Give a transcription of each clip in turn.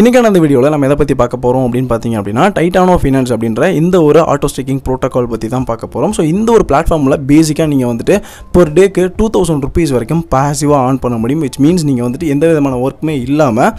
இன்றைக்கான அந்த வீடியோவில் நம்ம எதை பற்றி பார்க்க போகிறோம் அப்படின்னு பார்த்தீங்க அப்படின்னா டைட்டானோ ஃபினான்ஸ் அப்படின்ற இந்த ஒரு ஆட்டோ ஸ்டிக்கிங் ப்ரோட்டோக்கால் பற்றி தான் பார்க்க போகிறோம் ஸோ இந்த ஒரு பிளாட்ஃபார்மில் பேசிக்காக நீங்கள் வந்துட்டு பெர் டேக்கு டூ தௌசண்ட் ருபீஸ் வரைக்கும் பாசிவாக ஆன் பண்ண முடியும் விச் மீன்ஸ் நீங்கள் வந்துட்டு எந்த விதமான ஒர்க்குமே இல்லாமல்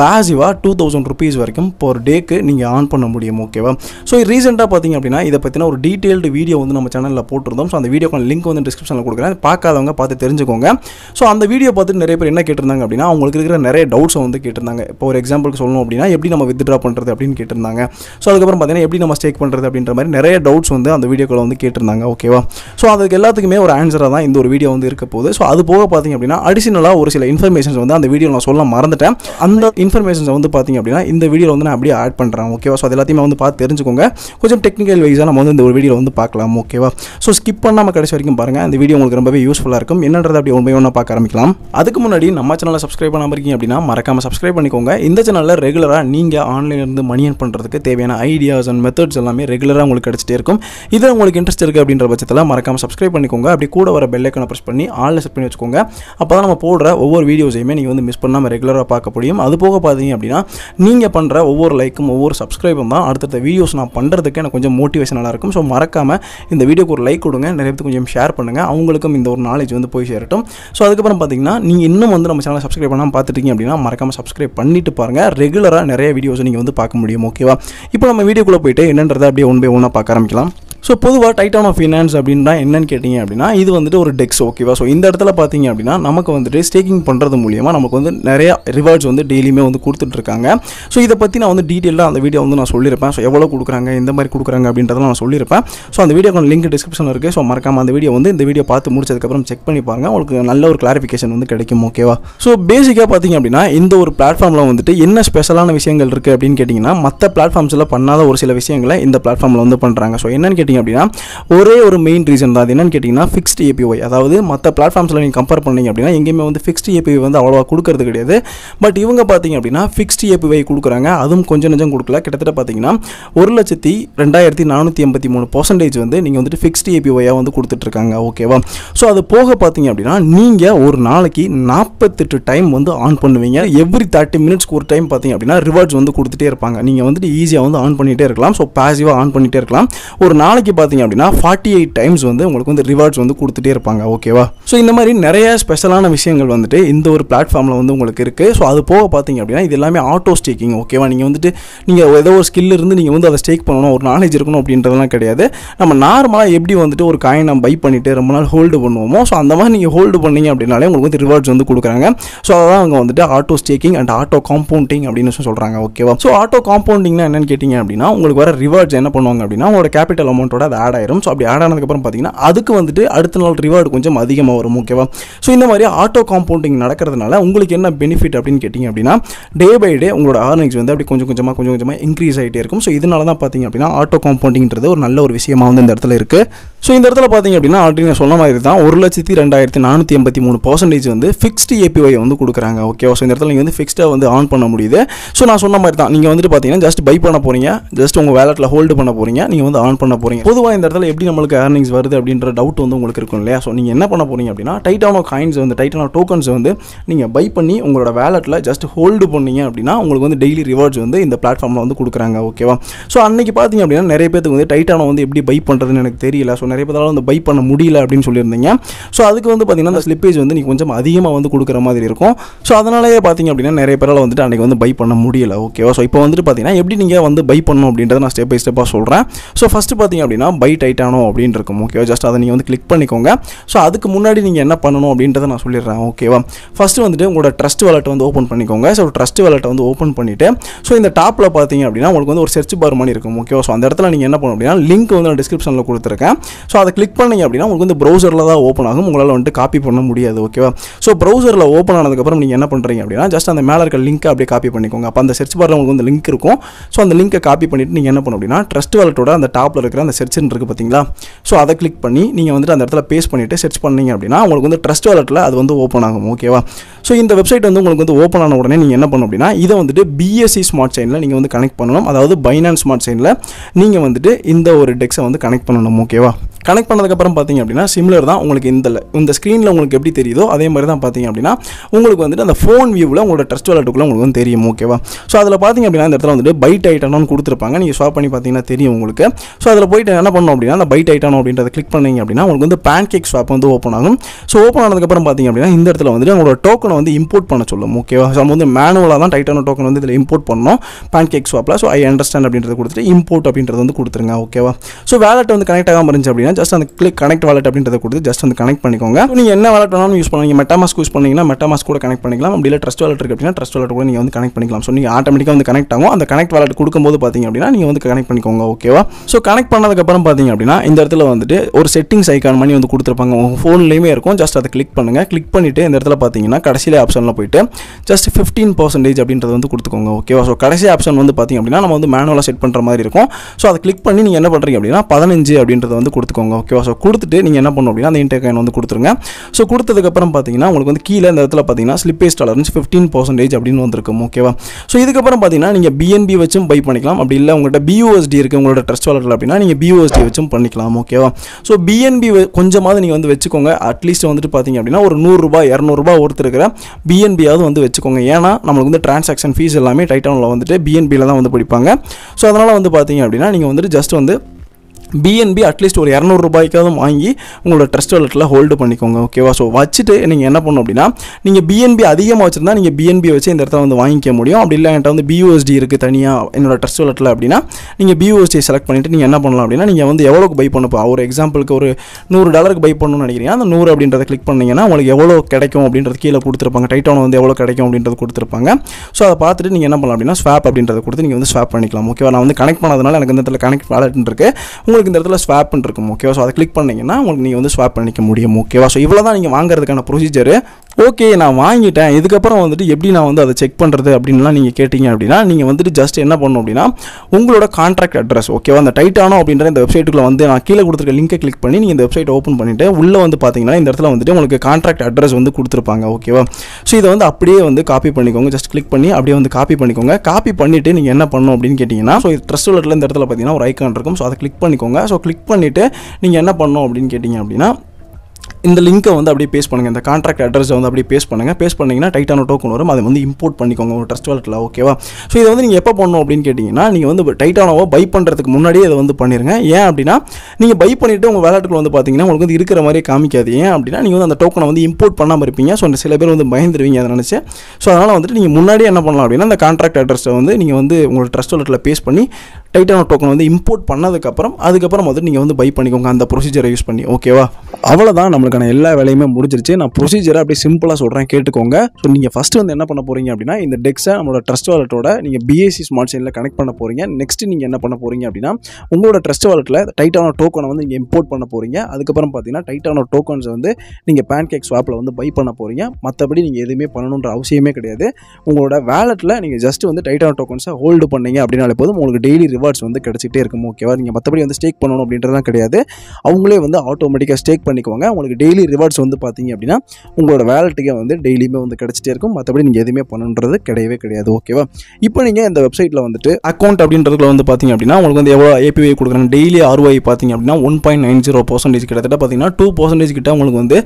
பாசிவாக டூ தௌசண்ட் ருபீஸ் வரைக்கும் பெர் டேக்கு நீங்கள் ஆன் பண்ண முடியும் ஓகேவா ஸோ ரீசெண்டாக பார்த்தீங்க அப்படின்னா இதை பற்றின ஒரு டீட்டெயில்டு வீடியோ வந்து நம்ம சேனலில் போட்டிருந்தோம் ஸோ அந்த வீடியோக்கான லிங்க் வந்து டிஸ்கிரிப்ஷனில் கொடுக்குறேன் பார்க்காதவங்க பார்த்து தெரிஞ்சுக்கோங்க ஸோ அந்த வீடியோ பார்த்துட்டு நிறைய பேர் என்ன கேட்டிருந்தாங்க அப்படின்னா அவங்களுக்கு இருக்கிற நிறைய டவுட்ஸை வந்து கேட்டிருந்தாங்க இப்போ ஒரு எக்ஸாம்பிள் சொல்லணும் அப்படின்னா எப்படி நம்ம வித்ட்ரா பண்ணுறது அப்படின்னு கேட்டிருந்தாங்க ஸோ அதுக்கப்புறம் பார்த்தீங்கன்னா எப்படி நம்ம ஸ்டேக் பண்ணுறது அப்படின்ற மாதிரி நிறைய டவுட்ஸ் வந்து அந்த வீடியோக்களை வந்து கேட்டிருந்தாங்க ஓகேவா ஸோ அதுக்கு எல்லாத்துக்குமே ஒரு ஆன்சராக தான் இந்த ஒரு வீடியோ வந்து இருக்க போகுது ஸோ அது போக பார்த்தீங்க அப்படின்னா அடிஷனலாக ஒரு சில இன்ஃபர்மேஷன்ஸ் வந்து அந்த வீடியோ நான் சொல்ல மறந்துட்டேன் அந்த இன்ஃபர்மேஷன்ஸ் வந்து பார்த்தீங்க அப்படின்னா இந்த வீடியோ வந்து நான் அப்படியே ஆட் பண்ணுறேன் ஓகேவா ஸோ அது எல்லாத்தையுமே வந்து பார்த்து தெரிஞ்சுக்கோங்க கொஞ்சம் டெக்னிக்கல் வைஸாக நம்ம வந்து இந்த ஒரு வீடியோ வந்து பார்க்கலாம் ஓகேவா ஸோ ஸ்கிப் பண்ணாமல் கடைசி வரைக்கும் பாருங்கள் இந்த வீடியோ உங்களுக்கு ரொம்பவே யூஸ்ஃபுல்லாக இருக்கும் என்னன்றது அப்படி ஒன்றா பார்க்க ஆரம்பிக்கலாம் அதுக்கு முன்னாடி நம்ம சேனலை சப்ஸ்கிரைப் பண்ணாமல் இருக்கீங்க அப்படின்னா மறக்காமல் சப்ஸ்கிரைப் பண்ணிக்கோங்க இந்த சேனலில் ரெகுலராக நீங்கள் ஆன்லைன்லேருந்து மணி ஏர்ன் பண்ணுறதுக்கு தேவையான ஐடியாஸ் அண்ட் மெத்தட்ஸ் எல்லாமே ரெகுலராக உங்களுக்கு கிடச்சிட்டே இருக்கும் இதில் உங்களுக்கு இன்ட்ரெஸ்ட் இருக்குது அப்படின்ற பட்சத்தில் மறக்காமல் சப்ஸ்கிரைப் பண்ணிக்கோங்க அப்படி கூட வர பெல்லைக்கனை ப்ரெஸ் பண்ணி ஆன்லைன் செட் பண்ணி வச்சுக்கோங்க அப்போ தான் நம்ம போடுற ஒவ்வொரு வீடியோஸையுமே நீங்கள் வந்து மிஸ் பண்ணாமல் ரெகுலராக பார்க்க முடியும் அது போக பார்த்தீங்க அப்படின்னா நீங்கள் பண்ணுற ஒவ்வொரு லைக்கும் ஒவ்வொரு சப்ஸ்கிரைபும் தான் அடுத்தடுத்த வீடியோஸ் நான் பண்ணுறதுக்கு எனக்கு கொஞ்சம் மோட்டிவேஷனாக இருக்கும் ஸோ மறக்காமல் இந்த வீடியோக்கு ஒரு லைக் கொடுங்க நிறைய பேர் கொஞ்சம் ஷேர் பண்ணுங்கள் அவங்களுக்கும் இந்த ஒரு நாலேஜ் வந்து போய் சேரட்டும் ஸோ அதுக்கப்புறம் பார்த்தீங்கன்னா நீங்கள் இன்னும் வந்து நம்ம சேனலை சப்ஸ்கிரைப் பண்ணாமல் பார்த்துட்டீங்க அப்படின்னா மறக்காமல் சப்ஸ்கிரைப் பண்ணிட்டு பாருங்கள் ரெகுலராக நிறைய வீடியோஸை நீங்கள் வந்து பார்க்க முடியும் ஓகேவா இப்போ நம்ம வீடியோக்குள்ளே போயிட்டு என்னன்றதை அப்படியே ஒன் பை ஒன்னாக பார்க்க ஆரம்பிக்கலாம் ஸோ பொதுவாக டைட்டான் ஆஃப் ஃபினான்ஸ் அப்படின்னா என்னன்னு கேட்டிங்க அப்படின்னா இது வந்துட்டு ஒரு டெக்ஸ் ஓகேவா ஸோ இந்த இடத்துல பார்த்தீங்க அப்படின்னா நமக்கு வந்துட்டு ஸ்டேக்கிங் பண்ணுறது மூலியமாக நமக்கு வந்து நிறைய ரிவார்ட்ஸ் வந்து டெய்லியுமே வந்து கொடுத்துட்ருக்காங்க ஸோ இதை பற்றி நான் வந்து டீட்டெயிலாக அந்த வீடியோ வந்து நான் சொல்லியிருப்பேன் ஸோ எவ்வளோ கொடுக்குறாங்க எந்த மாதிரி கொடுக்குறாங்க அப்படின்றதெல்லாம் நான் சொல்லியிருப்பேன் ஸோ அந்த வீடியோக்கான லிங்க் டிஸ்கிரிப்ஷன் இருக்குது ஸோ மறக்காமல் அந்த வீடியோ வந்து இந்த வீடியோ பார்த்து முடிச்சதுக்கப்புறம் செக் பண்ணி பாருங்கள் உங்களுக்கு நல்ல ஒரு கிளாரிஃபிகேஷன் வந்து கிடைக்கும் ஓகேவா ஸோ பேசிக்காக பார்த்தீங்க அப்படின்னா இந்த ஒரு பிளாட்ஃபார்மில் வந்துட்டு என்ன ஸ்பெஷலான விஷயங்கள் இருக்குது அப்படின்னு கேட்டிங்கன்னா மற்ற பிளாட்ஃபார்ம்ஸில் பண்ணாத ஒரு சில விஷயங்களை இந்த பிளாட்ஃபார்மில் வந்து பண்ணுறாங்க ஸோ என்னன்னு கேட்டிங்கன்னா பண்ணுறீங்க அப்படின்னா ஒரே ஒரு மெயின் ரீசன் தான் அது என்னன்னு கேட்டிங்கன்னா ஃபிக்ஸ்ட் ஏபிஒய் அதாவது மற்ற பிளாட்ஃபார்ம்ஸில் நீங்கள் கம்பேர் பண்ணிங்க அப்படின்னா எங்கேயுமே வந்து ஃபிக்ஸ்ட் ஏபிஒய் வந்து அவ்வளோவா கொடுக்கறது கிடையாது பட் இவங்க பார்த்தீங்க அப்படின்னா ஃபிக்ஸ்ட் ஏபிஒய் கொடுக்குறாங்க அதுவும் கொஞ்சம் நஞ்சம் கொடுக்கல கிட்டத்தட்ட பார்த்தீங்கன்னா ஒரு லட்சத்தி ரெண்டாயிரத்தி நானூற்றி எண்பத்தி மூணு பர்சன்டேஜ் வந்து நீங்கள் வந்துட்டு ஃபிக்ஸ்ட் ஏபிஒயாக வந்து கொடுத்துட்ருக்காங்க ஓகேவா ஸோ அது போக பார்த்தீங்க அப்படின்னா நீங்கள் ஒரு நாளைக்கு நாற்பத்தெட்டு டைம் வந்து ஆன் பண்ணுவீங்க எவ்ரி தேர்ட்டி மினிட்ஸ்க்கு ஒரு டைம் பார்த்தீங்க அப்படின்னா ரிவார்ட்ஸ் வந்து கொடுத்துட்டே இருப்பாங்க நீங்கள் வந்துட்டு ஈஸியாக வந்து ஆன் பண்ணிகிட்டே இருக்கலாம் ஸோ பாசிவாக ஆன் பண்ணிகிட்டே இருக்கலாம் ஒரு நாளைக்கு நாளைக்கு பார்த்தீங்க அப்படின்னா ஃபார்ட்டி எயிட் டைம்ஸ் வந்து உங்களுக்கு வந்து ரிவார்ட்ஸ் வந்து கொடுத்துட்டே இருப்பாங்க ஓகேவா ஸோ இந்த மாதிரி நிறைய ஸ்பெஷலான விஷயங்கள் வந்துட்டு இந்த ஒரு பிளாட்ஃபார்மில் வந்து உங்களுக்கு இருக்குது ஸோ அது போக பார்த்தீங்க அப்படின்னா இது எல்லாமே ஆட்டோ ஸ்டேக்கிங் ஓகேவா நீங்கள் வந்துட்டு நீங்கள் ஏதோ ஒரு ஸ்கில் இருந்து நீங்கள் வந்து அதை ஸ்டேக் பண்ணணும் ஒரு நாலேஜ் இருக்கணும் அப்படின்றதுலாம் கிடையாது நம்ம நார்மலாக எப்படி வந்துட்டு ஒரு காயின் நம்ம பை பண்ணிவிட்டு ரொம்ப நாள் ஹோல்டு பண்ணுவோமோ ஸோ அந்த மாதிரி நீங்கள் ஹோல்டு பண்ணிங்க அப்படின்னாலே உங்களுக்கு வந்து ரிவார்ட்ஸ் வந்து கொடுக்குறாங்க ஸோ அதான் அவங்க வந்துட்டு auto staking and auto compounding அப்படின்னு சொல்கிறாங்க ஓகேவா ஸோ ஆட்டோ காம்பவுண்டிங்னா என்னென்னு கேட்டிங்க அப்படின்னா உங்களுக்கு வர ரிவார்ட்ஸ் என்ன பண்ணுவாங்க அப்படின்னா உங்களோட கேபிட்டல் அமௌண்ட் அமௌண்ட்டோட அது ஆட் ஆயிரும் ஸோ அப்படி ஆட் ஆனதுக்கப்புறம் பார்த்தீங்கன்னா அதுக்கு வந்துட்டு அடுத்த நாள் ரிவார்டு கொஞ்சம் அதிகமாக வரும் ஓகேவா ஸோ இந்த மாதிரி ஆட்டோ காம்பவுண்டிங் நடக்கிறதுனால உங்களுக்கு என்ன பெனிஃபிட் அப்படின்னு கேட்டிங்க அப்படின்னா டே பை டே உங்களோட ஆர்னிங்ஸ் வந்து அப்படி கொஞ்சம் கொஞ்சமாக கொஞ்சம் கொஞ்சமாக இன்க்ரீஸ் ஆகிட்டே இருக்கும் ஸோ இதனால தான் பார்த்தீங்க அப்படின்னா ஆட்டோ காம்பவுண்டிங்கிறது ஒரு நல்ல ஒரு விஷயமாக வந்து இந்த இடத்துல இருக்குது ஸோ இந்த இடத்துல பார்த்தீங்க அப்படின்னா ஆல்ரெடி நான் சொன்ன மாதிரி தான் ஒரு லட்சத்தி ரெண்டாயிரத்தி நானூற்றி எண்பத்தி மூணு பர்சன்டேஜ் வந்து ஃபிக்ஸ்டு ஏபிஒய் வந்து கொடுக்குறாங்க ஓகேவா ஸோ இந்த இடத்துல நீங்கள் வந்து ஃபிக்ஸ்டாக வந்து ஆன் பண்ண முடியுது ஸோ நான் சொன்ன மாதிரி தான் நீங்கள் வந்துட்டு பார்த்தீங்கன்னா ஜஸ்ட் பை பண்ண போகிறீங்க ஜஸ்ட் உங்கள் வேலெட்டில் ஹோல்டு பண்ண போகிறீங்க நீங்கள் வந்து ஆன் பண்ண போகிறீங்க போகிறீங்க பொதுவாக இந்த இடத்துல எப்படி நம்மளுக்கு ஏர்னிங்ஸ் வருது அப்படின்ற டவுட் வந்து உங்களுக்கு இருக்கும் இல்லையா ஸோ நீங்கள் என்ன பண்ண போகிறீங்க அப்படின்னா டைட்டானோ காயின்ஸ் வந்து டைட்டானோ டோக்கன்ஸ் வந்து நீங்கள் பை பண்ணி உங்களோட வேலெட்டில் ஜஸ்ட் ஹோல்டு பண்ணீங்க அப்படின்னா உங்களுக்கு வந்து டெய்லி ரிவார்ட்ஸ் வந்து இந்த பிளாட்ஃபார்மில் வந்து கொடுக்குறாங்க ஓகேவா ஸோ அன்றைக்கி பார்த்தீங்க அப்படின்னா நிறைய பேருக்கு வந்து டைட்டானோ வந்து எப்படி பை பண்ணுறதுன்னு எனக்கு தெரியல ஸோ நிறைய பேரால் வந்து பை பண்ண முடியல அப்படின்னு சொல்லியிருந்தீங்க ஸோ அதுக்கு வந்து பார்த்தீங்கன்னா அந்த ஸ்லிப்பேஜ் வந்து நீங்கள் கொஞ்சம் அதிகமாக வந்து கொடுக்குற மாதிரி இருக்கும் ஸோ அதனாலேயே பார்த்தீங்க அப்படின்னா நிறைய பேரால் வந்துட்டு அன்றைக்கி வந்து பை பண்ண முடியல ஓகேவா ஸோ இப்போ வந்துட்டு பார்த்தீங்கன்னா எப்படி நீங்கள் வந்து பை பண்ணணும் அப்படின்றத நான் ஸ்டெப் பை ஸ்டெப்பாக சொல்கிறேன் ஸோ ஃபஸ்ட்டு பார்த்தீங்க அப்படின்னா பை டைட்டானோ ஆனோம் அப்படின்னு இருக்கும் ஓகேவா ஜஸ்ட் அதை நீங்கள் வந்து கிளிக் பண்ணிக்கோங்க ஸோ அதுக்கு முன்னாடி நீங்கள் என்ன பண்ணணும் அப்படின்றத நான் சொல்லிடுறேன் ஓகேவா ஃபஸ்ட்டு வந்துட்டு உங்களோட ட்ரஸ்ட் வாலெட் வந்து ஓப்பன் பண்ணிக்கோங்க ஸோ ட்ரஸ்ட் வாலெட்டை வந்து ஓப்பன் பண்ணிவிட்டு ஸோ இந்த டாப்பில் பார்த்தீங்க அப்படின்னா உங்களுக்கு வந்து ஒரு சர்ச் பார் மாதிரி இருக்கும் ஓகேவா ஸோ அந்த இடத்துல நீங்கள் என்ன பண்ணணும் அப்படின்னா லிங்க் வந்து நான் டிஸ்கிரிப்ஷனில் கொடுத்துருக்கேன் ஸோ அதை கிளிக் பண்ணிங்க அப்படின்னா உங்களுக்கு வந்து ப்ரௌசரில் தான் ஓப்பன் ஆகும் உங்களால் வந்துட்டு காப்பி பண்ண முடியாது ஓகேவா ஸோ ப்ரௌசரில் ஓப்பன் ஆனதுக்கப்புறம் நீங்கள் என்ன பண்ணுறீங்க அப்படின்னா ஜஸ்ட் அந்த மேலே இருக்க லிங்க்கை அப்படியே காப்பி பண்ணிக்கோங்க அப்போ அந்த சர்ச் பாரில் உங்களுக்கு வந்து லிங்க் இருக்கும் ஸோ அந்த லிங்க்கை காப்பி பண்ணிட்டு நீங்கள் என்ன பண்ணணும் அப்படின்னா ட்ரஸ்ட் வாலெட்டோட அந்த டாப்பில் இருக்கிற அந்த செர்ச்னு இருக்குது பார்த்தீங்களா ஸோ அதை கிளிக் பண்ணி நீங்கள் வந்துட்டு அந்த இடத்துல பேஸ்ட் பண்ணிவிட்டு செர்ச் பண்ணீங்க அப்படின்னா உங்களுக்கு வந்து ட்ரஸ்ட் வாலெட்டில் அது வந்து ஓப்பன் ஆகும் ஓகேவா ஸோ இந்த வெப்சைட் வந்து உங்களுக்கு வந்து ஓப்பன் ஆன உடனே நீங்கள் என்ன பண்ணணும் அப்படின்னா இதை வந்துட்டு பிஎஸ்சி ஸ்மார்ட் செயினில் நீங்கள் வந்து கனெக்ட் பண்ணணும் அதாவது பைனான்ஸ் ஸ்மார்ட் செயினில் நீங்கள் வந்துட்டு இந்த ஒரு டெக்ஸை வந்து கனெக்ட் பண்ணணும் ஓகேவா கனெக்ட் பண்ணதுக்கப்புறம் பார்த்தீங்க அப்படின்னா சிம்லர் தான் உங்களுக்கு இந்த இந்த ஸ்க்ரீனில் உங்களுக்கு எப்படி தெரியுதோ அதே மாதிரி தான் பார்த்தீங்க அப்படின்னா உங்களுக்கு வந்துட்டு அந்த ஃபோன் வியூவில் உங்களோட ட்ரஸ்ட் வாலெட்டுக்குள்ளே உங்களுக்கு வந்து தெரியும் ஓகேவா ஸோ அதில் பார்த்தீங்க அப்படின்னா இந்த இடத்துல வந்துட்டு பைட் ஐட்டம்னு கொடுத்துருப்பாங்க நீங்கள் ஷாப் பண்ணி பார்த்தீங்கன்னா தெரியும் உங்களுக்கு ஸோ அதில் போயிட்டு என்ன பண்ணணும் அப்படின்னா அந்த பைட் ஐட்டானோ அப்படின்றத கிளிக் பண்ணிங்க அப்படின்னா உங்களுக்கு வந்து பேன் கேக் ஷாப் வந்து ஓப்பன் ஆகும் ஸோ ஓப்பன் ஆனதுக்கப்புறம் பார்த்தீங்க அப்படின்னா இந்த இடத்துல வந்துட்டு உங்களோட டோக்கனை வந்து இம்போர்ட் பண்ண சொல்லும் ஓகேவா ஸோ நம்ம வந்து மேனுவலாக தான் டைட்டான டோக்கன் வந்து இதில் இம்போர்ட் பண்ணோம் பேன் கேக் ஸ்வாப்பில் ஸோ ஐ அண்டர்ஸ்டாண்ட் அப்படின்றத கொடுத்துட்டு இம்போர்ட் அப்படின்றது வந்து கொடுத்துருங்க ஓகேவா ஸோ வேலெட் வந்து கனெக்ட் ஆகாமல் இருந்துச்சு அப்படின்னா ஜஸ்ட் அந்த கிளிக் கனெக்ட் வாலெட் அப்படின்றத கொடுத்து ஜஸ்ட் வந்து கனெக்ட் பண்ணிக்கோங்க நீங்கள் என்ன வாலெட் வேணாலும் யூஸ் பண்ணுவீங்க மெட்டாமாஸ்க் யூஸ் பண்ணிங்கன்னா மெட்டாமாஸ்க் கூட கனெக்ட் பண்ணிக்கலாம் அப்படி இல்லை ட்ரஸ்ட் வாலெட் இருக்குது அப்படின்னா ட்ரஸ்ட் வாலெட் கூட நீங்கள் வந்து கனெக்ட் பண்ணிக்கலாம் ஸோ நீங்கள் ஆட்டோமேட்டிக்காக வந்து கனெக்ட் ஆகும் அந்த கனெக்ட் வாலெட் கொடுக்கும்போது பார்த்தீங்க அப்படின்னா நீங்கள் வந்து கனெக்ட் பண்ணிக்கோங்க ஓகேவா ஸோ கனெக்ட் பண்ணதுக்கப்புறம் பார்த்தீங்க அப்படின்னா இந்த இடத்துல வந்துட்டு ஒரு செட்டிங்ஸ் ஐக்கான் மணி வந்து கொடுத்துருப்பாங்க உங்கள் ஃபோன்லேயுமே இருக்கும் ஜஸ்ட் அதை கிளிக் பண்ணுங்கள் கிளிக் பண்ணிவிட்டு இந்த இடத்துல பார்த்தீங்கன்னா கடைசியில் ஆப்ஷனில் போயிட்டு ஜஸ்ட் ஃபிஃப்டீன் பர்சன்டேஜ் அப்படின்றது வந்து கொடுத்துக்கோங்க ஓகேவா ஸோ கடைசி ஆப்ஷன் வந்து பார்த்திங்க அப்படின்னா நம்ம வந்து மேனுவலாக செட் பண்ணுற மாதிரி இருக்கும் ஸோ அதை கிளிக் பண்ணி நீங்கள் என்ன பண்ணுறீங்க அப்படின்னா பதினஞ்சு அப்படின்றத வந்து கொடுத்துக்கோங்க பண்ணிக்கோங்க ஓகேவா ஸோ கொடுத்துட்டு நீங்கள் என்ன பண்ணும் அப்படின்னா அந்த இன்டேக் அயன் வந்து கொடுத்துருங்க ஸோ கொடுத்ததுக்கப்புறம் பார்த்தீங்கன்னா உங்களுக்கு வந்து கீழே இந்த இடத்துல பார்த்தீங்கன்னா ஸ்லிப்பேஸ் டாலர்ஸ் ஃபிஃப்டீன் பர்சன்டேஜ் அப்படின்னு வந்திருக்கும் ஓகேவா ஸோ இதுக்கப்புறம் பார்த்தீங்கன்னா நீங்கள் பிஎன்பி வச்சும் பை பண்ணிக்கலாம் அப்படி இல்லை உங்கள்கிட்ட பிஓஎஸ்டி இருக்குது உங்களோட ட்ரஸ்ட் வாலெட்டில் அப்படின்னா நீங்கள் பிஓஎஸ்டி வச்சும் பண்ணிக்கலாம் ஓகேவா ஸோ பிஎன்பி கொஞ்சமாவது நீங்கள் வந்து வச்சுக்கோங்க அட்லீஸ்ட் வந்துட்டு பார்த்தீங்க அப்படின்னா ஒரு நூறுரூபா இரநூறுபா ஒருத்தருக்கிற பிஎன்பியாவது வந்து வச்சுக்கோங்க ஏன்னா நம்மளுக்கு வந்து டிரான்சாக்ஷன் ஃபீஸ் எல்லாமே டைட்டானில் வந்துட்டு பிஎன்பியில் தான் வந்து பிடிப்பாங்க ஸோ அதனால் வந்து பார்த்தீங்க அப்படின்னா நீங்கள் வந்துட்டு ஜஸ்ட் வந்து பிஎன்பி அட்லீஸ்ட் ஒரு இரநூறுபாய்க்காவது வாங்கி உங்களோட ட்ரஸ்ட் வாலெட்டில் ஹோல்டு பண்ணிக்கோங்க ஓகேவா ஸோ வச்சுட்டு நீங்கள் என்ன பண்ணணும் அப்படின்னா நீங்கள் பிஎன்பி அதிகமாக வச்சுருந்தா நீங்கள் பிஎன்பி வச்சு இந்த இடத்துல வந்து வாங்கிக்க முடியும் அப்படி இல்லை என்கிட்ட வந்து பியூஎஸ்டி இருக்குது தனியாக என்னோட ட்ரஸ்ட் வாலெட்டில் அப்படின்னா நீங்கள் பியூஎஸ்டி செலக்ட் பண்ணிவிட்டு நீங்கள் என்ன பண்ணலாம் அப்படின்னா நீங்கள் வந்து எவ்வளோக்கு பை பண்ணப்போ ஒரு எக்ஸாம்பிளுக்கு ஒரு நூறு டாலருக்கு பை பண்ணணும்னு நினைக்கிறீங்க அந்த நூறு அப்படின்றத கிளிக் பண்ணிங்கன்னா உங்களுக்கு எவ்வளோ கிடைக்கும் அப்படின்றது கீழே கொடுத்துருப்பாங்க டைட்டான வந்து எவ்வளோ கிடைக்கும் அப்படின்றது கொடுத்துருப்பாங்க ஸோ அதை பார்த்துட்டு நீங்கள் என்ன பண்ணலாம் அப்படின்னா ஸ்வாப் அப்படின்றத கொடுத்து நீங்கள் வந்து ஸ்வாப் பண்ணிக்கலாம் ஓகேவா நான் வந்து கனெக்ட் பண்ணதுனால எனக்கு இந்த இடத்துல கனெக்ட் வாலெட் இருக்குது உங்களுக்கு உங்களுக்கு இந்த இடத்துல ஸ்வாப் இருக்கும் ஓகேவா ஸோ அதை கிளிக் பண்ணிங்கன்னா உங்களுக்கு நீங்கள் வந்து ஸ்வாப் பண்ணிக்க முடியும் ஓகேவா ஸோ இவ்வளோ தான் நீங்கள் வாங்குறதுக்கான ப்ரொசீஜர் ஓகே நான் வாங்கிட்டேன் இதுக்கப்புறம் வந்துட்டு எப்படி நான் வந்து அதை செக் பண்ணுறது அப்படின்லாம் நீங்கள் கேட்டிங்க அப்படின்னா நீங்கள் வந்துட்டு ஜஸ்ட் என்ன பண்ணணும் அப்படின்னா உங்களோட கான்ட்ராக்ட் அட்ரஸ் ஓகேவா அந்த டைட்டானோ அப்படின்ற இந்த வெப்சைட்டுக்குள்ளே வந்து நான் கீழே கொடுத்துருக்க லிங்கை கிளிக் பண்ணி நீங்கள் இந்த வெப்சைட் ஓப்பன் பண்ணிவிட்டு உள்ளே வந்து பார்த்தீங்கன்னா இந்த இடத்துல வந்துட்டு உங்களுக்கு கான்ட்ராக்ட் அட்ரஸ் வந்து கொடுத்துருப்பாங்க ஓகேவா ஸோ இதை வந்து அப்படியே வந்து காப்பி பண்ணிக்கோங்க ஜஸ்ட் கிளிக் பண்ணி அப்படியே வந்து காப்பி பண்ணிக்கோங்க காப்பி பண்ணிவிட்டு நீங்கள் என்ன பண்ணணும் அப்படின்னு கேட்டிங்கன்னா ஸோ ட்ரெஸ் உள்ள இந்த இடத்துல பார்த்தீங்கன்னா ஒரு ஐக்கான் இருக்கும் ஸோ அதை கிளிக் பண்ணிக்கோங்க பண்ணிக்கோங்க ஸோ கிளிக் பண்ணிவிட்டு நீங்கள் என்ன பண்ணணும் அப்படின்னு கேட்டிங்க அப்படின்னா இந்த லிங்க்கை வந்து அப்படியே பேஸ் பண்ணுங்கள் இந்த கான்ட்ராக்ட் அட்ரஸை வந்து அப்படியே பேஸ் பண்ணுங்கள் பேஸ் பண்ணிங்கன்னா டைட்டான டோக்கன் வரும் அதை வந்து இம்போர்ட் பண்ணிக்கோங்க ஒரு ட்ரஸ்ட் வாலெட்டில் ஓகேவா ஸோ இதை வந்து நீங்கள் எப்போ பண்ணணும் அப்படின்னு கேட்டிங்கன்னா நீங்கள் வந்து டைட்டானோவோ பை பண்ணுறதுக்கு முன்னாடியே இதை வந்து பண்ணிடுங்க ஏன் அப்படின்னா நீங்கள் பை பண்ணிவிட்டு உங்கள் வாலெட்டுக்குள்ள வந்து பார்த்தீங்கன்னா உங்களுக்கு வந்து இருக்கிற மாதிரியே காமிக்காது ஏன் அப்படின்னா நீங்கள் வந்து அந்த டோக்கனை வந்து இம்போர்ட் பண்ணாமல் இருப்பீங்க ஸோ சில பேர் வந்து பயந்துருவீங்க அதை நினச்சி ஸோ அதனால் வந்துட்டு நீங்கள் முன்னாடியே என்ன பண்ணலாம் அப்படின்னா அந்த கான்ட்ராக்ட் அட்ரஸை வந்து நீங்கள் வந்து உங்களோட ட்ரஸ்ட் வாலெட்டில் பேஸ் பண்ணி டைட்டான டோக்கன் வந்து இம்போர்ட் பண்ணதுக்கப்புறம் அதுக்கப்புறம் வந்துட்டு நீங்கள் வந்து பை பண்ணிக்கோங்க அந்த ப்ரொசீஜரை யூஸ் பண்ணி ஓகேவா அவ்வளோதான் நம்மளுக்கு அதுக்கான எல்லா வேலையுமே முடிஞ்சிருச்சு நான் ப்ரொசீஜரை அப்படியே சிம்பிளாக சொல்கிறேன் கேட்டுக்கோங்க ஸோ நீங்கள் ஃபஸ்ட்டு வந்து என்ன பண்ண போகிறீங்க அப்படின்னா இந்த டெக்ஸை நம்மளோட ட்ரஸ்ட் வாலெட்டோட நீங்கள் பிஎஸ்சி ஸ்மார்ட் சைனில் கனெக்ட் பண்ண போகிறீங்க நெக்ஸ்ட் நீங்கள் என்ன பண்ண போகிறீங்க அப்படின்னா உங்களோட ட்ரஸ்ட் வாலெட்டில் டைட்டான டோக்கனை வந்து நீங்கள் இம்போர்ட் பண்ண போகிறீங்க அதுக்கப்புறம் பார்த்தீங்கன்னா டைட்டான டோக்கன்ஸ் வந்து நீங்கள் பேன் கேக் ஸ்வாப்பில் வந்து பை பண்ண போகிறீங்க மற்றபடி நீங்கள் எதுவுமே பண்ணணுன்ற அவசியமே கிடையாது உங்களோட வேலெட்டில் நீங்கள் ஜஸ்ட் வந்து டைட்டான டோக்கன்ஸை ஹோல்டு பண்ணீங்க அப்படின்னாலே போதும் உங்களுக்கு டெய்லி ரிவார்ட்ஸ் வந்து கிடைச்சிட்டே இருக்கும் ஓகேவா நீங்கள் மற்றபடி வந்து ஸ்டேக் பண்ணணும் அப்படின்றதான் கிடையாது அவங்களே வந்து ஆட்டோமேட்டிக்காக ஸ்டேக் பண்ணிக்குவாங்க உங்களுக்கு டெய்லி ரிவார்ட்ஸ் வந்து பார்த்தீங்க அப்படின்னா உங்களோட வேலட்டுக்கே வந்து டெய்லியுமே வந்து கிடச்சிட்டே இருக்கும் மற்றபடி நீங்கள் எதுவுமே பண்ணணுன்றது கிடையவே கிடையாது ஓகேவா இப்போ நீங்கள் இந்த வெப்சைட்டில் வந்துட்டு அக்கௌண்ட் அப்படின்றதுல வந்து பார்த்தீங்க அப்படின்னா உங்களுக்கு வந்து எவ்வளோ ஏபிஐ கொடுக்குறாங்க டெய்லி ஆர்வாய் பார்த்தீங்க அப்படின்னா one point nine zero percentage கிட்டத்தட்ட பார்த்தீங்கன்னா டூ பர்சன்டேஜ் கிட்ட உங்களுக்கு வந்து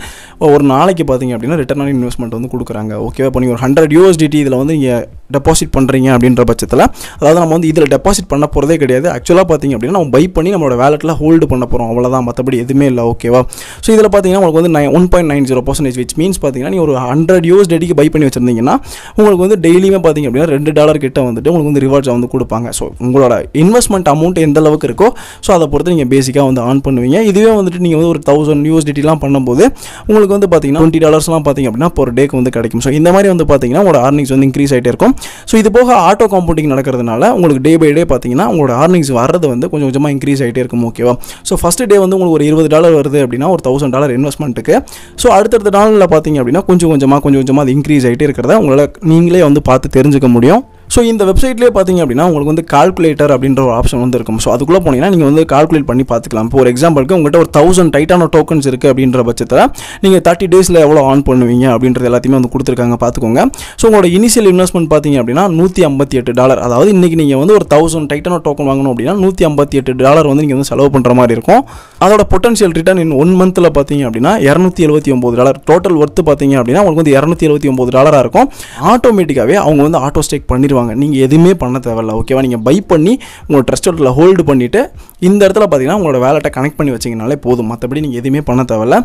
ஒரு நாளைக்கு பார்த்தீங்க அப்படின்னா ரிட்டர்ன் ஆன் இன்வெஸ்ட்மெண்ட் வந்து கொடுக்குறாங்க ஓகேவா இப்போ நீங்கள் ஒரு ஹண்ட்ரட் யூஎஸ்டிடி இதில் வந்து நீங்கள் டெபாசிட் பண்ணுறீங்க அப்படின்ற பட்சத்தில் அதாவது நம்ம வந்து இதில் டெபாசிட் பண்ண போகிறதே கிடையாது ஆக்சுவலாக பார்த்திங்க அப்படின்னா நம்ம பை பண்ணி நம்மளோட வேலெட்டில் ஹோல்டு பண்ண போகிறோம் அவ்வளோதான் மற்றபடி எதுவுமே இல்லை ஓகேவா ஸோ இதில் பார்த்தீங்கன்னா உங்களுக்கு வந்து nine one point nine zero percentage which means பார்த்தீங்கன்னா ஒரு ஹண்ட்ரட் யூஸ் டெடிக்கு பை பண்ணி வச்சுருந்தீங்கன்னா உங்களுக்கு வந்து டெய்லியுமே பார்த்திங்க அப்படின்னா ரெண்டு டாலர் கிட்ட வந்துட்டு உங்களுக்கு வந்து ரிவார்ட்ஸ் வந்து கொடுப்பாங்க ஸோ உங்களோட இன்வெஸ்ட்மெண்ட் அமௌண்ட் எந்த அளவுக்கு இருக்கோ ஸோ அதை பொறுத்து நீங்கள் பேசிக்காக வந்து ஆன் பண்ணுவீங்க இதுவே வந்துட்டு நீங்கள் வந்து ஒரு தௌசண்ட் யூஎஸ்டிலாம் பண்ணும்போது உங்களுக்கு வந்து பார்த்தீங்கன்னா டுவெண்ட்டி டாலர்ஸ்லாம் பார்த்திங்க அப்படின்னா ஒரு டேக்கு வந்து கிடைக்கும் ஸோ இந்த மாதிரி வந்து பார்த்தீங்கன்னா உங்களோட ஆர்னிங்ஸ் வந்து இன்க்ரீஸ் ஆகிட்டே இருக்கும் ஸோ இது போக ஆட்டோ காம்பவுண்டிங் நடக்கிறதுனால உங்களுக்கு டே பை டே பார்த்தீங்கன்னா உங்களோட ஆர்னிங்ஸ் வர்றது வந்து கொஞ்சம் கொஞ்சமாக இன்க்ரீஸ் ஆகிட்டே இருக்கும் ஓகேவா ஸோ ஃபஸ்ட் டே வந்து உங்களுக்கு ஒரு இருபது டாலர் வருது அப்படின்னா ஒரு தௌசண்ட் டாலர் இன்வெஸ்ட்மெண்ட்டுக்கு ஸோ அடுத்தடுத்த நாளில் பார்த்தீங்க அப்படின்னா கொஞ்சம் கொஞ்சமாக கொஞ்சம் கொஞ்சமாக அது இன்க்ரீஸ் ஆகிட்டே இருக்கிறத உங்களால் நீங்களே வந்து பார்த்து தெரிஞ்சுக்க முடியும் ஸோ இந்த வெப்சைட்லேயே பார்த்தீங்க அப்படின்னா உங்களுக்கு வந்து கால்குலேட்டர் அப்படின்ற ஒரு ஆப்ஷன் வந்து இருக்கும் ஸோ அதுக்குள்ளே போனீங்கன்னா நீங்கள் வந்து கால்குலேட் பண்ணி பார்த்துக்கலாம் இப்போ ஒரு எக்ஸாம்பிளுக்கு உங்கள்கிட்ட ஒரு தௌசண்ட் டைட்டான டோக்கன்ஸ் இருக்குது அப்படின்ற பட்சத்தில் நீங்கள் தேர்ட்டி டேஸில் எவ்வளோ ஆன் பண்ணுவீங்க அப்படின்றது எல்லாத்தையுமே வந்து கொடுத்துருக்காங்க பார்த்துக்கோங்க ஸோ உங்களோட இனிஷியல் இன்வெஸ்ட்மெண்ட் பார்த்தீங்க அப்படின்னா நூற்றி ஐம்பத்தி எட்டு டாலர் அதாவது இன்றைக்கி நீங்கள் வந்து ஒரு தௌசண்ட் டைட்டான டோக்கன் வாங்கணும் அப்படின்னா நூற்றி ஐம்பத்தி எட்டு டாலர் வந்து நீங்கள் வந்து செலவு பண்ணுற மாதிரி இருக்கும் அதோட பொட்டன்ஷியல் ரிட்டர்ன் இன் ஒன் மந்தில் பார்த்தீங்க அப்படின்னா இரநூத்தி எழுபத்தி ஒம்பது டாலர் டோட்டல் ஒர்த்து பார்த்தீங்க அப்படின்னா உங்களுக்கு வந்து இரநூத்தி எழுபத்தி ஒம்பது டாலராக இருக்கும் ஆட்டோமேட்டிக்காகவே அவங்க வந்து ஆட்டோ ஸ்டேக் பண்ணிடுவாங்க கொடுத்துருவாங்க நீங்கள் எதுவுமே பண்ண தேவையில்ல ஓகேவா நீங்கள் பை பண்ணி உங்களோட ட்ரஸ்ட் வாலெட்டில் ஹோல்டு பண்ணிவிட்டு இந்த இடத்துல பார்த்தீங்கன்னா உங்களோட வேலெட்டை கனெக்ட் பண்ணி வச்சிங்கனாலே போதும் மற்றபடி நீங்கள் எதுவுமே பண்ண தேவையில்ல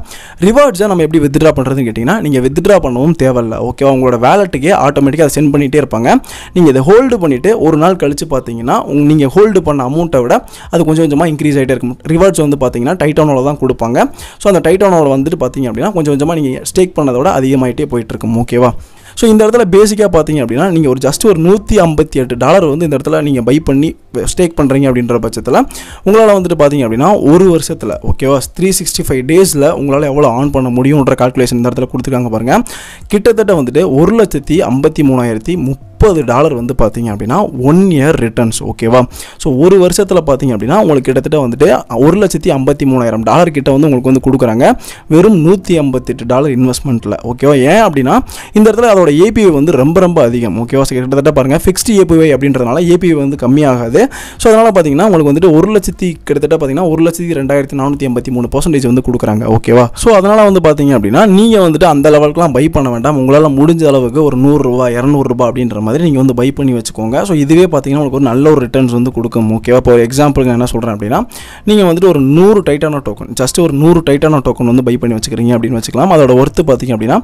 ரிவார்ட்ஸாக நம்ம எப்படி வித்ட்ரா பண்ணுறதுன்னு கேட்டிங்கன்னா நீங்கள் வித்ட்ரா பண்ணவும் தேவையில்ல ஓகேவா உங்களோட வேலெட்டுக்கே ஆட்டோமேட்டிக்காக அதை சென்ட் பண்ணிகிட்டே இருப்பாங்க நீங்கள் இதை ஹோல்டு பண்ணிவிட்டு ஒரு நாள் கழித்து பார்த்தீங்கன்னா நீங்கள் ஹோல்டு பண்ண அமௌண்ட்டை விட அது கொஞ்சம் கொஞ்சமாக இன்க்ரீஸ் ஆகிட்டே இருக்கும் ரிவார்ட்ஸ் வந்து பார்த்தீங்கன்னா டைட்டானோவில் தான் கொடுப்பாங்க ஸோ அந்த டைட்டானோவில் வந்துட்டு பார்த்தீங்க அப்படின்னா கொஞ்சம் கொஞ்சமாக நீங்கள் ஸ்டேக் பண்ணதோட விட அதிகமாகிட்டே போயிட்டுருக்கும் ஓகேவா ஸோ இந்த இடத்துல பேசிக்காக பார்த்தீங்க அப்படின்னா நீங்கள் ஒரு ஜஸ்ட் ஒரு நூற்றி ஐம்பத்தி எட்டு டாலர் வந்து இந்த இடத்துல நீங்கள் பை பண்ணி ஸ்டேக் பண்ணுறீங்க அப்படின்ற பட்சத்தில் உங்களால் வந்துட்டு பார்த்தீங்க அப்படின்னா ஒரு வருஷத்தில் ஓகேவா த்ரீ சிக்ஸ்டி ஃபைவ் டேஸில் உங்களால் எவ்வளோ ஆன் பண்ண முடியுன்ற கால்குலேஷன் இந்த இடத்துல கொடுத்துருக்காங்க பாருங்கள் கிட்டத்தட்ட வந்துட்டு ஒரு லட்சத்தி ஐம்பத்தி மூணாயிரத்தி முப்பது முப்பது டாலர் வந்து பார்த்தீங்க அப்படின்னா ஒன் இயர் ரிட்டர்ன்ஸ் ஓகேவா ஸோ ஒரு வருஷத்தில் பார்த்தீங்க அப்படின்னா உங்களுக்கு கிட்டத்தட்ட வந்துட்டு ஒரு லட்சத்தி ஐம்பத்தி மூணாயிரம் டாலர் கிட்ட வந்து உங்களுக்கு வந்து கொடுக்குறாங்க வெறும் நூற்றி ஐம்பத்தெட்டு டாலர் இன்வெஸ்ட்மெண்ட்டில் ஓகேவா ஏன் அப்படின்னா இந்த இடத்துல அதோட ஏபிஐ வந்து ரொம்ப ரொம்ப அதிகம் ஓகேவா கிட்டத்தட்ட பாருங்கள் ஃபிக்ஸ்டு ஏபிஐ அப்படின்றதுனால ஏபிஐ வந்து கம்மியாகாது ஸோ அதனால் பார்த்தீங்கன்னா உங்களுக்கு வந்துட்டு ஒரு லட்சத்தி கிட்டத்தட்ட பார்த்தீங்கன்னா ஒரு லட்சத்தி ரெண்டாயிரத்தி நானூற்றி ஐம்பத்தி மூணு பர்சன்டேஜ் வந்து கொடுக்குறாங்க ஓகேவா ஸோ அதனால் வந்து பார்த்தீங்க அப்படின்னா நீங்கள் வந்துட்டு அந்த லெவலுக்குலாம் பை பண்ண வேண்டாம் உங்களால் முடிஞ்ச அளவுக்கு ஒரு நூறுரூவா இரநூறுபா அப்படின்ற மாதிரி மாதிரி நீங்கள் வந்து பை பண்ணி வச்சுக்கோங்க ஸோ இதுவே பார்த்தீங்கன்னா உங்களுக்கு ஒரு நல்ல ஒரு ரிட்டர்ன்ஸ் வந்து கொடுக்கும் ஓகேவா இப்போ ஒரு எக்ஸாம்பிளுக்கு என்ன சொல்கிறேன் அப்படின்னா நீங்கள் வந்துட்டு ஒரு நூறு டைட்டான டோக்கன் ஜஸ்ட் ஒரு நூறு டைட்டான டோக்கன் வந்து பை பண்ணி வச்சுக்கிறீங்க அப்படின்னு வச்சுக்கலாம் அதோட ஒர்த்து பார்த்திங்க அப்படின்னா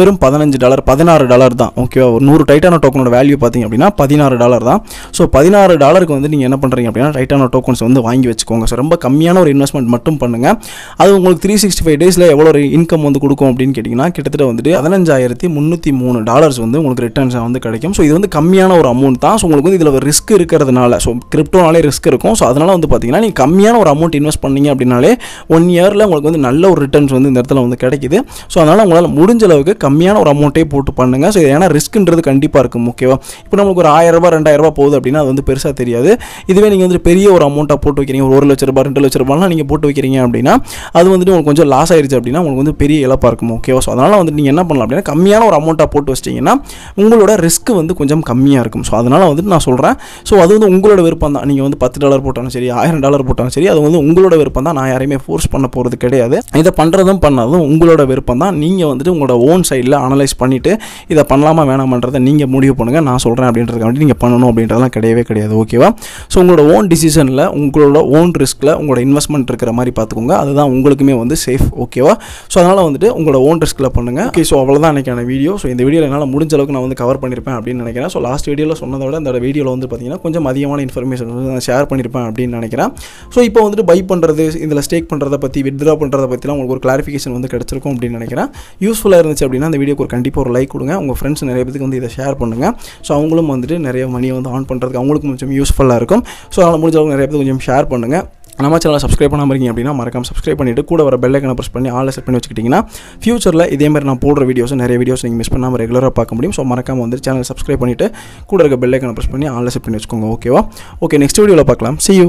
வெறும் பதினஞ்சு டாலர் பதினாறு டாலர் தான் ஓகேவா ஒரு நூறு டைட்டான டோக்கனோட வேல்யூ பார்த்திங்க அப்படின்னா பதினாறு டாலர் தான் ஸோ பதினாறு டாலருக்கு வந்து நீங்கள் என்ன பண்ணுறீங்க அப்படின்னா டைட்டான டோக்கன்ஸ் வந்து வாங்கி வச்சுக்கோங்க ஸோ ரொம்ப கம்மியான ஒரு இன்வெஸ்ட்மெண்ட் மட்டும் பண்ணுங்கள் அது உங்களுக்கு த்ரீ சிக்ஸ்டி ஃபைவ் டேஸில் எவ்வளோ ஒரு இன்கம் வந்து கொடுக்கும் அப்படின்னு கேட்டிங்கன்னா கிட்டத்தட்ட வந்துட்டு பதினஞ்சாயிரத்தி முந்நூற்றி மூணு டாலர்ஸ் வந்து உங்களுக்கு ரிட்டர்ன்ஸாக வந்து கிடைக்கும் ஸோ இது வந்து கம்மியான ஒரு அமௌண்ட் தான் ஸோ உங்களுக்கு வந்து இதில் ரிஸ்க் இருக்கிறதுனால ஸோ கிரிப்டோனாலே ரிஸ்க் இருக்கும் ஸோ அதனால் வந்து பார்த்தீங்கன்னா நீங்கள் கம்மியான ஒரு அமௌண்ட் இன்வெஸ்ட் பண்ணீங்க அப்படின்னாலே ஒன் இயரில் உங்களுக்கு வந்து நல்ல ஒரு ரிட்டர்ன்ஸ் வந்து இந்த இடத்துல வந்து கிடைக்குது ஸோ அதனால் உங்களால் முடிஞ்ச அளவுக்கு கம்மியான ஒரு அமௌண்ட்டே போட்டு பண்ணுங்கள் ஸோ இது ஏன்னா ரிஸ்க்குன்றது கண்டிப்பாக இருக்கும் முக்கியவா இப்போ நம்மளுக்கு ஒரு ரெண்டாயிரம் ரூபா போகுது அப்படின்னா அது வந்து பெருசாக தெரியாது இதுவே நீங்கள் வந்து பெரிய ஒரு அமௌண்ட்டாக போட்டு வைக்கிறீங்க ஒரு ஒரு லட்ச ரூபா ரெண்டு லட்ச ரூபாலாம் நீங்கள் போட்டு வைக்கிறீங்க அப்படின்னா அது வந்துட்டு உங்களுக்கு கொஞ்சம் லாஸ் ஆயிடுச்சு அப்படின்னா உங்களுக்கு வந்து பெரிய இழப்பாக இருக்கும் ஓகேவா ஸோ அதனால் வந்துட்டு நீங்கள் என்ன பண்ணலாம் அப்படின்னா கம்மியான ஒரு அமௌண்ட்டாக போட்டு வச்சிட்டிங்கன்னா உங்களோட ரிஸ்க் வந்து கொஞ்சம் கம்மியாக இருக்கும் ஸோ அதனால் வந்துட்டு நான் சொல்கிறேன் ஸோ அது வந்து உங்களோட விருப்பம் தான் நீங்கள் வந்து பத்து டாலர் போட்டாலும் சரி ஆயிரம் டாலர் போட்டாலும் சரி அது வந்து உங்களோட விருப்பம் தான் நான் யாரையுமே ஃபோர்ஸ் பண்ண போகிறது கிடையாது இதை பண்ணுறதும் பண்ணாதும் உங்களோட விருப்பம் தான் நீங்கள் வந்துட்டு உங்களோட ஓன் சைடில் அனலைஸ் பண்ணிவிட்டு இதை பண்ணலாமா வேணாமன்றதை நீங்கள் முடிவு பண்ணுங்கள் நான் சொல்கிறேன் அப்படின்றதுக்காண்டி நீங்கள் பண்ணணும் அப்படின்றதெல்லாம் கிடையவே கிடையாது ஓகேவா ஸோ உங்களோட ஓன் டிசிஷனில் உங்களோட ஓன் ரிஸ்கில் உங்களோட இன்வெஸ்ட்மெண்ட் இருக்கிற மாதிரி பார்த்துக்கோங்க அதுதான் உங்களுக்குமே வந்து சேஃப் ஓகேவா ஸோ அதனால் வந்துட்டு உங்களோட ஓன் ரிஸ்கில் பண்ணுங்கள் ஓகே ஸோ அவ்வளோதான் அன்றைக்கான வீடியோ ஸோ இந்த வீடியோவில் என்னால் முடிஞ்ச அளவுக்கு நான் வந்து கவர் பண்ணியிருப்பேன் அப்படின்னு நினைக்கிறேன் ஸோ லாஸ்ட் வீடியோவில் சொன்னதை விட அந்த வீடியோவில் வந்து பார்த்தீங்கன்னா கொஞ்சம் அதிகமான இன்ஃபர்மேஷன் வந்து நான் ஷேர் பண்ணியிருப்பேன் அப்படின்னு நினைக்கிறேன் ஸோ இப்போ வந்துட்டு பை பண்ணுறது இதில் ஸ்டேக் பண்ணுறதை பற்றி வித்ரா பண்ணுறதை பற்றிலாம் உங்களுக்கு ஒரு கிளாரிஃபிகேஷன் வந்து கிடச்சிருக்கும் அப்படின்னு நினைக்கிறேன் யூஸ்ஃபுல்லாக இருந்துச்சு அப்படின்னா அந்த வீடியோக்கு ஒரு கண்டிப்பாக ஒரு லைக் கொடுங்க உங்கள் ஃப்ரெண்ட்ஸ் நிறைய பேருக்கு வந்து இதை ஷேர் பண்ணுங்கள் ஸோ அவங்களும் வந்துட்டு நிறைய மணியை வந்து ஆன் பண்ணுறதுக்கு அவங்களுக்கும் கொஞ்சம் யூஸ்ஃபுல்லாக இருக்கும் ஸோ அதனால் முடிஞ்சவங்க நிறைய பேர் கொஞ்சம் ஷேர் பண்ணுங்கள் நம்ம சேனலை சப்ஸ்கிரைப் பண்ணாமல் இருக்கீங்க அப்படின்னா மறக்காம சப்ஸ்கிரைப் பண்ணிவிட்டு கூட வர பெல்லைக்கனை ப்ரெஸ் பண்ணி ஆலை செட் பண்ணி வச்சுக்கிட்டிங்கன்னா ஃபியூச்சரில் இதே மாதிரி நான் போடுற வீடியோஸ் நிறைய வீடியோஸ் நீங்கள் மிஸ் பண்ணாமல் ரெகுலராக பார்க்க முடியும் ஸோ மறக்காமல் வந்து சேனல் சப்ஸ்கிரைப் பண்ணிவிட்டு கூட இருக்க பெல்லைக்கனை ப்ரெஸ் பண்ணி ஆளில் செட் பண்ணி வச்சுக்கோங்க ஓகேவா ஓகே நெக்ஸ்ட் வீடியோவில் பார்க்கலாம் சி யூ